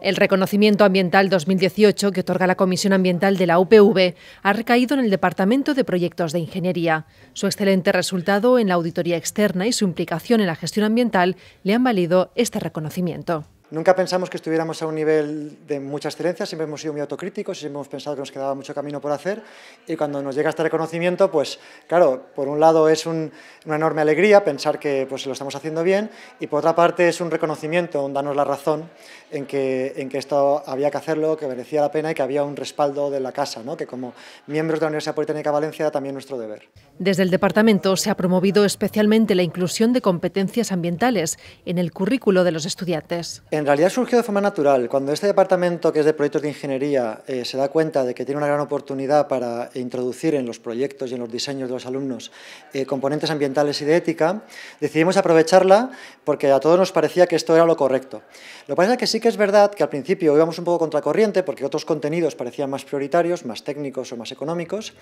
El reconocimiento ambiental 2018 que otorga la Comisión Ambiental de la UPV ha recaído en el Departamento de Proyectos de Ingeniería. Su excelente resultado en la auditoría externa y su implicación en la gestión ambiental le han valido este reconocimiento. Nunca pensamos que estuviéramos a un nivel de mucha excelencia, siempre hemos sido muy autocríticos y siempre hemos pensado que nos quedaba mucho camino por hacer y cuando nos llega este reconocimiento, pues claro, por un lado es una enorme alegría pensar que pues, lo estamos haciendo bien y por otra parte es un reconocimiento, un darnos la razón en que, en que esto había que hacerlo, que merecía la pena y que había un respaldo de la casa, que como miembros de la Universidad Politécnica de Valencia era también nuestro deber. Desde el departamento se ha promovido especialmente la inclusión de competencias ambientales en el currículo de los estudiantes en realidad surgió de forma natural. Cuando este departamento, que es de proyectos de ingeniería, eh, se da cuenta de que tiene una gran oportunidad para introducir en los proyectos y en los diseños de los alumnos eh, componentes ambientales y de ética, decidimos aprovecharla porque a todos nos parecía que esto era lo correcto. Lo que pasa es que sí que es verdad que al principio íbamos un poco contracorriente porque otros contenidos parecían más prioritarios, más técnicos o más económicos,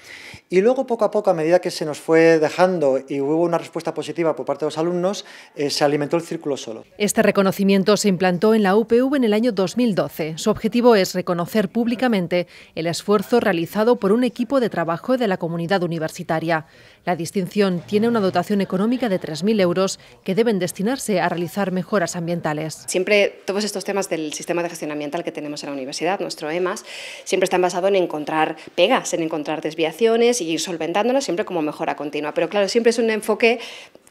y luego poco a poco, a medida que se nos fue dejando y hubo una respuesta positiva por parte de los alumnos, eh, se alimentó el círculo solo. Este reconocimiento se implantó en la UPV en el año 2012. Su objetivo es reconocer públicamente el esfuerzo realizado por un equipo de trabajo de la comunidad universitaria. La distinción tiene una dotación económica de 3.000 euros que deben destinarse a realizar mejoras ambientales. Siempre todos estos temas del sistema de gestión ambiental que tenemos en la universidad, nuestro EMAS, siempre están basados en encontrar pegas, en encontrar desviaciones y ir solventándolas siempre como mejora continua. Pero claro, siempre es un enfoque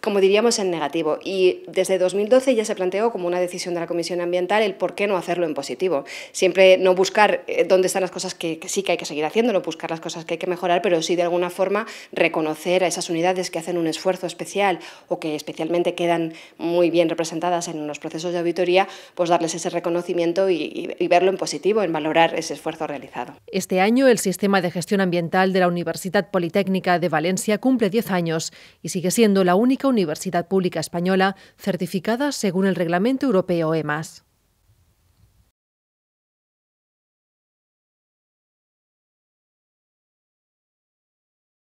como diríamos, en negativo. Y desde 2012 ya se planteó como una decisión de la Comisión Ambiental el por qué no hacerlo en positivo. Siempre no buscar eh, dónde están las cosas que, sí que hay que seguir haciéndolo, buscar las cosas que hay que mejorar, pero sí de alguna forma reconocer a esas unidades que hacen un esfuerzo especial o que especialmente quedan muy bien representadas en los procesos de auditoría, pues darles ese reconocimiento y, verlo en positivo, en valorar ese esfuerzo realizado. Este año el sistema de gestión ambiental de la Universidad Politécnica de Valencia cumple 10 años y sigue siendo la única universidad universidad pública española certificada según el reglamento europeo EMAS.